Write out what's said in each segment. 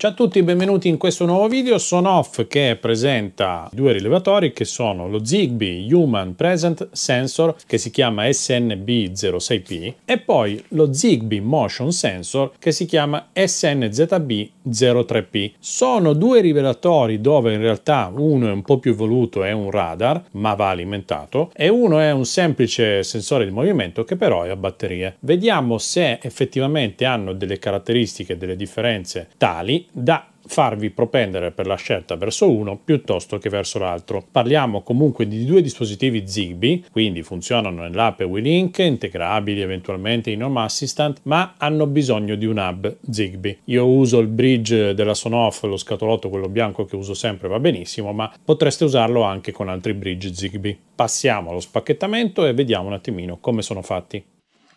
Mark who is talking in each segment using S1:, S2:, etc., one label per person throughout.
S1: Ciao a tutti e benvenuti in questo nuovo video, sono Off che presenta due rilevatori che sono lo Zigbee Human Present Sensor che si chiama SNB06P e poi lo Zigbee Motion Sensor che si chiama SNZB03P. Sono due rilevatori dove in realtà uno è un po' più evoluto, è un radar ma va alimentato e uno è un semplice sensore di movimento che però è a batterie. Vediamo se effettivamente hanno delle caratteristiche, delle differenze tali da farvi propendere per la scelta verso uno piuttosto che verso l'altro. Parliamo comunque di due dispositivi Zigbee, quindi funzionano nell'app WeLink, integrabili eventualmente in Home Assistant, ma hanno bisogno di un hub Zigbee. Io uso il bridge della Sonoff, lo scatolotto quello bianco che uso sempre va benissimo, ma potreste usarlo anche con altri bridge Zigbee. Passiamo allo spacchettamento e vediamo un attimino come sono fatti.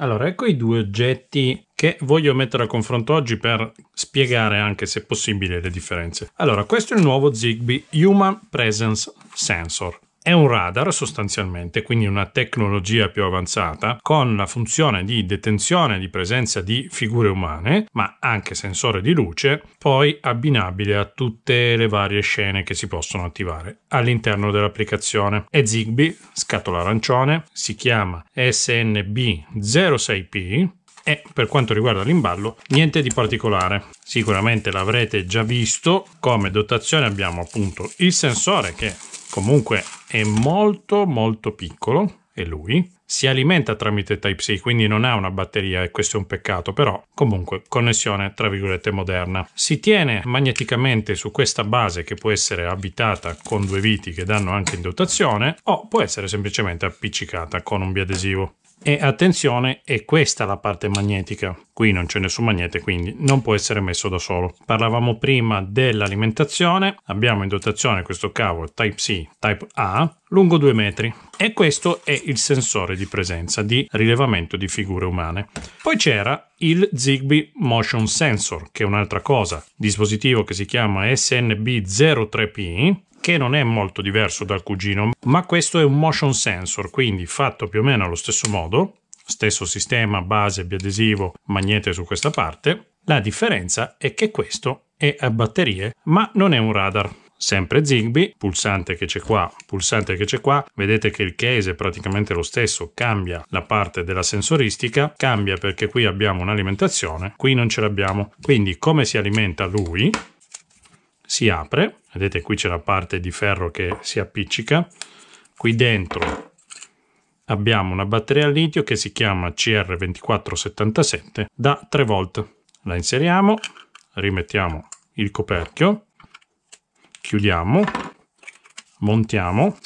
S1: Allora, ecco i due oggetti che voglio mettere a confronto oggi per spiegare anche se possibile le differenze. Allora, questo è il nuovo Zigbee Human Presence Sensor. È un radar sostanzialmente, quindi una tecnologia più avanzata, con la funzione di detenzione di presenza di figure umane, ma anche sensore di luce, poi abbinabile a tutte le varie scene che si possono attivare all'interno dell'applicazione. È Zigbee, scatola arancione, si chiama SNB06P, e per quanto riguarda l'imballo, niente di particolare. Sicuramente l'avrete già visto. Come dotazione abbiamo appunto il sensore che comunque è molto molto piccolo, e lui, si alimenta tramite Type-C, quindi non ha una batteria e questo è un peccato, però comunque connessione tra virgolette moderna. Si tiene magneticamente su questa base che può essere abitata con due viti che danno anche in dotazione o può essere semplicemente appiccicata con un biadesivo. E attenzione, è questa la parte magnetica. Qui non c'è nessun magnete, quindi non può essere messo da solo. Parlavamo prima dell'alimentazione. Abbiamo in dotazione questo cavo Type-C, Type-A, lungo 2 metri. E questo è il sensore di presenza, di rilevamento di figure umane. Poi c'era il Zigbee Motion Sensor, che è un'altra cosa. Dispositivo che si chiama SNB03P, che non è molto diverso dal cugino, ma questo è un motion sensor, quindi fatto più o meno allo stesso modo, stesso sistema, base, biadesivo, magnete su questa parte. La differenza è che questo è a batterie, ma non è un radar. Sempre Zigbee, pulsante che c'è qua, pulsante che c'è qua, vedete che il case è praticamente lo stesso, cambia la parte della sensoristica, cambia perché qui abbiamo un'alimentazione, qui non ce l'abbiamo. Quindi come si alimenta lui, si apre, vedete qui c'è la parte di ferro che si appiccica, qui dentro abbiamo una batteria al litio che si chiama CR2477 da 3 volt. La inseriamo, rimettiamo il coperchio, chiudiamo, montiamo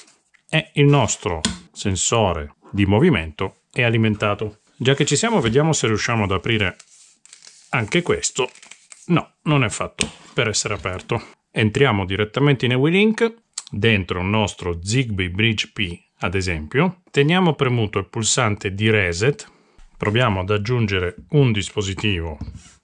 S1: e il nostro sensore di movimento è alimentato. Già che ci siamo vediamo se riusciamo ad aprire anche questo. No, non è fatto per essere aperto. Entriamo direttamente in Ewilink, dentro il nostro Zigbee Bridge P ad esempio, teniamo premuto il pulsante di reset, proviamo ad aggiungere un dispositivo,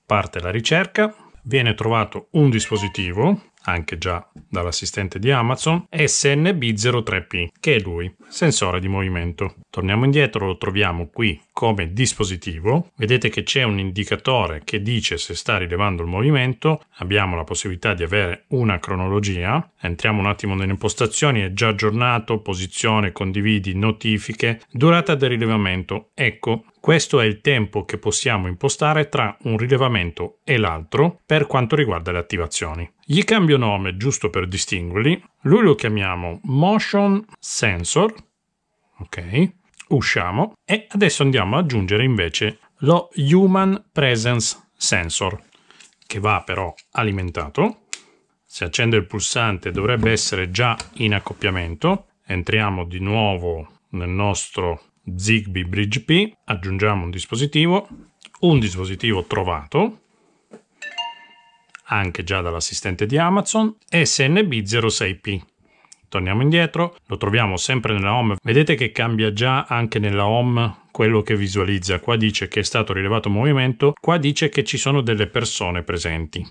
S1: parte la ricerca, viene trovato un dispositivo, anche già dall'assistente di Amazon, SNB03P, che è lui, sensore di movimento. Torniamo indietro, lo troviamo qui come dispositivo. Vedete che c'è un indicatore che dice se sta rilevando il movimento. Abbiamo la possibilità di avere una cronologia. Entriamo un attimo nelle impostazioni, è già aggiornato, posizione, condividi, notifiche, durata del rilevamento. Ecco questo è il tempo che possiamo impostare tra un rilevamento e l'altro per quanto riguarda le attivazioni. Gli cambio nome giusto per distinguerli. Lui lo chiamiamo Motion Sensor. Ok. Usciamo e adesso andiamo ad aggiungere invece lo Human Presence Sensor che va però alimentato. Se accendo il pulsante dovrebbe essere già in accoppiamento. Entriamo di nuovo nel nostro Zigbee Bridge P, aggiungiamo un dispositivo, un dispositivo trovato, anche già dall'assistente di Amazon, SNB06P. Torniamo indietro, lo troviamo sempre nella home, vedete che cambia già anche nella home quello che visualizza, qua dice che è stato rilevato un movimento, qua dice che ci sono delle persone presenti.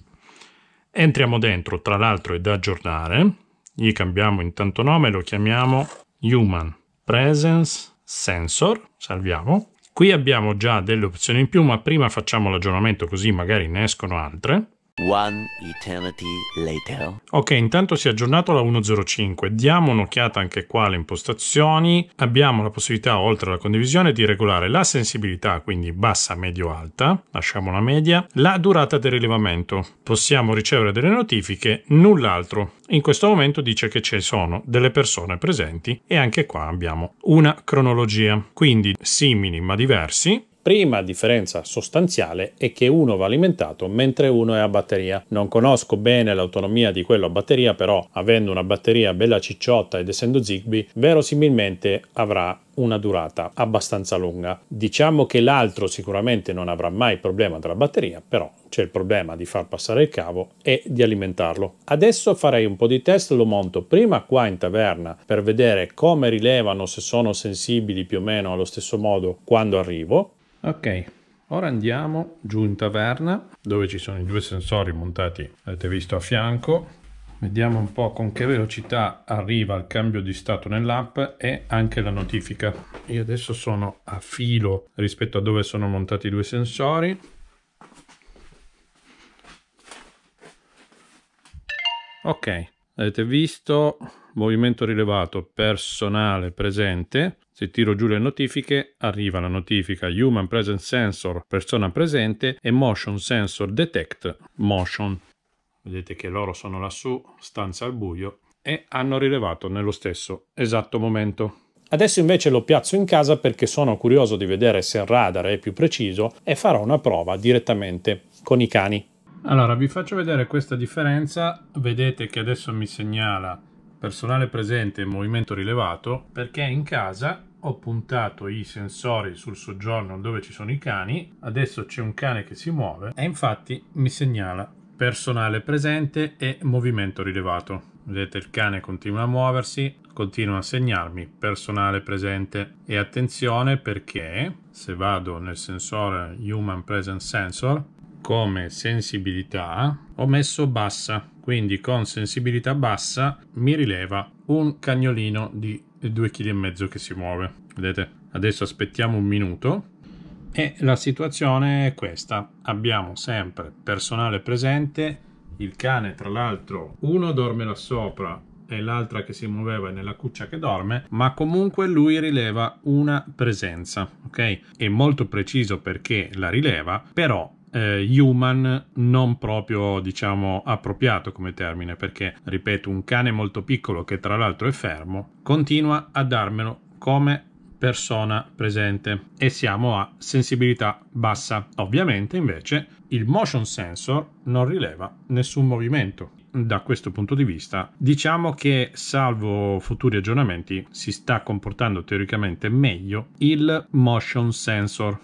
S1: Entriamo dentro, tra l'altro è da aggiornare, gli cambiamo intanto nome, lo chiamiamo Human Presence sensor, salviamo. Qui abbiamo già delle opzioni in più, ma prima facciamo l'aggiornamento così magari ne escono altre. One eternity later. Ok, intanto si è aggiornato la 1.05. Diamo un'occhiata anche qua alle impostazioni. Abbiamo la possibilità, oltre alla condivisione, di regolare la sensibilità, quindi bassa, medio, alta. Lasciamo la media. La durata del rilevamento. Possiamo ricevere delle notifiche, null'altro. In questo momento dice che ci sono delle persone presenti e anche qua abbiamo una cronologia. Quindi simili ma diversi Prima differenza sostanziale è che uno va alimentato mentre uno è a batteria. Non conosco bene l'autonomia di quello a batteria, però avendo una batteria bella cicciotta ed essendo Zigbee, verosimilmente avrà una durata abbastanza lunga. Diciamo che l'altro sicuramente non avrà mai problema della batteria, però c'è il problema di far passare il cavo e di alimentarlo. Adesso farei un po' di test, lo monto prima qua in taverna per vedere come rilevano se sono sensibili più o meno allo stesso modo quando arrivo ok ora andiamo giù in taverna dove ci sono i due sensori montati avete visto a fianco vediamo un po' con che velocità arriva il cambio di stato nell'app e anche la notifica io adesso sono a filo rispetto a dove sono montati i due sensori ok avete visto movimento rilevato personale presente se tiro giù le notifiche, arriva la notifica Human Presence Sensor, persona presente, e Motion Sensor Detect, Motion. Vedete che loro sono lassù, stanza al buio, e hanno rilevato nello stesso esatto momento. Adesso invece lo piazzo in casa perché sono curioso di vedere se il radar è più preciso e farò una prova direttamente con i cani. Allora, vi faccio vedere questa differenza. Vedete che adesso mi segnala personale presente e movimento rilevato perché in casa ho puntato i sensori sul soggiorno dove ci sono i cani, adesso c'è un cane che si muove e infatti mi segnala personale presente e movimento rilevato. Vedete il cane continua a muoversi, continua a segnarmi personale presente e attenzione perché se vado nel sensore Human Presence Sensor come sensibilità ho messo bassa, quindi con sensibilità bassa mi rileva un cagnolino di 2,5 kg che si muove. Vedete? Adesso aspettiamo un minuto e la situazione è questa. Abbiamo sempre personale presente, il cane tra l'altro uno dorme là sopra e l'altra che si muoveva nella cuccia che dorme, ma comunque lui rileva una presenza, ok? È molto preciso perché la rileva, però eh, human non proprio diciamo appropriato come termine perché ripeto un cane molto piccolo che tra l'altro è fermo continua a darmelo come persona presente e siamo a sensibilità bassa ovviamente invece il motion sensor non rileva nessun movimento da questo punto di vista, diciamo che salvo futuri aggiornamenti si sta comportando teoricamente meglio il motion sensor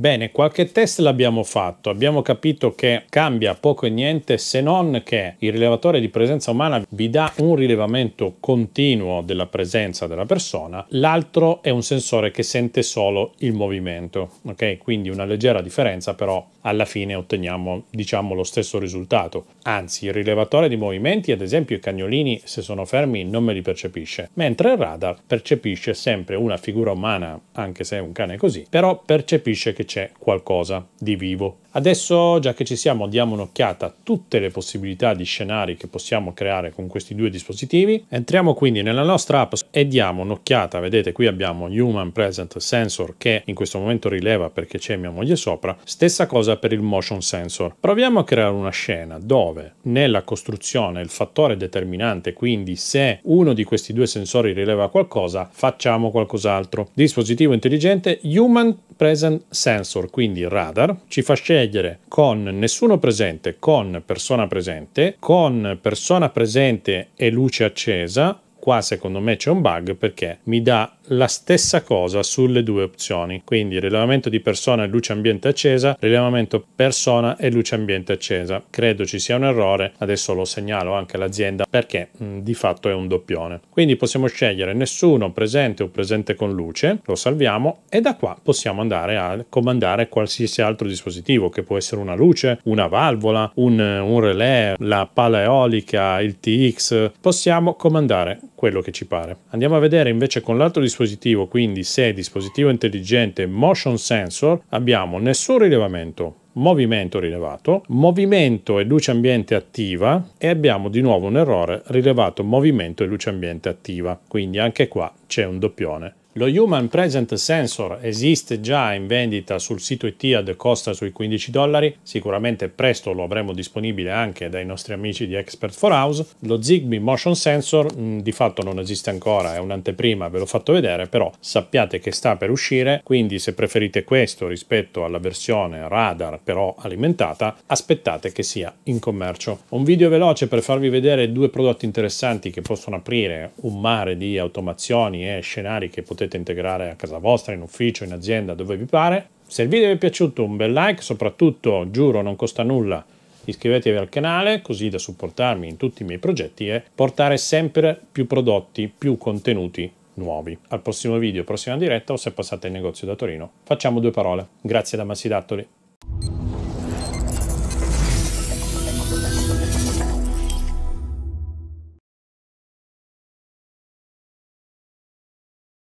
S1: Bene, qualche test l'abbiamo fatto, abbiamo capito che cambia poco e niente se non che il rilevatore di presenza umana vi dà un rilevamento continuo della presenza della persona, l'altro è un sensore che sente solo il movimento, ok? Quindi una leggera differenza però alla fine otteniamo diciamo lo stesso risultato. Anzi, il rilevatore di movimenti, ad esempio i cagnolini se sono fermi non me li percepisce, mentre il radar percepisce sempre una figura umana, anche se è un cane così, però percepisce che c'è qualcosa di vivo. Adesso, già che ci siamo, diamo un'occhiata a tutte le possibilità di scenari che possiamo creare con questi due dispositivi. Entriamo quindi nella nostra app e diamo un'occhiata. Vedete, qui abbiamo Human Present Sensor che in questo momento rileva perché c'è mia moglie sopra. Stessa cosa per il Motion Sensor. Proviamo a creare una scena dove nella costruzione il fattore determinante, quindi se uno di questi due sensori rileva qualcosa, facciamo qualcos'altro. Dispositivo intelligente Human Present Sensor, quindi radar, ci fa scegliere scegliere con nessuno presente, con persona presente, con persona presente e luce accesa, qua secondo me c'è un bug perché mi dà la stessa cosa sulle due opzioni, quindi rilevamento di persona e luce ambiente accesa, rilevamento persona e luce ambiente accesa. Credo ci sia un errore, adesso lo segnalo anche all'azienda perché mh, mm, di fatto è un doppione. Quindi possiamo scegliere nessuno presente o presente con luce, lo salviamo e da qua possiamo andare a comandare qualsiasi altro dispositivo che può essere una luce, una valvola, un, un relè, la pala eolica, il TX, possiamo comandare quello che ci pare. Andiamo a vedere invece con l'altro dispositivo, quindi se dispositivo intelligente motion sensor, abbiamo nessun rilevamento, movimento rilevato, movimento e luce ambiente attiva e abbiamo di nuovo un errore rilevato movimento e luce ambiente attiva, quindi anche qua c'è un doppione lo Human Present Sensor esiste già in vendita sul sito Etihad, costa sui 15 dollari, sicuramente presto lo avremo disponibile anche dai nostri amici di Expert for House. Lo Zigbee Motion Sensor mh, mm, di fatto non esiste ancora, è un'anteprima, ve l'ho fatto vedere, però sappiate che sta per uscire, quindi se preferite questo rispetto alla versione radar però alimentata, aspettate che sia in commercio. Un video veloce per farvi vedere due prodotti interessanti che possono aprire un mare di automazioni e scenari che potete potete integrare a casa vostra, in ufficio, in azienda, dove vi pare. Se il video vi è piaciuto un bel like, soprattutto giuro non costa nulla, iscrivetevi al canale così da supportarmi in tutti i miei progetti e portare sempre più prodotti, più contenuti nuovi. Al prossimo video, prossima diretta o se passate in negozio da Torino, facciamo due parole. Grazie da Massidattoli.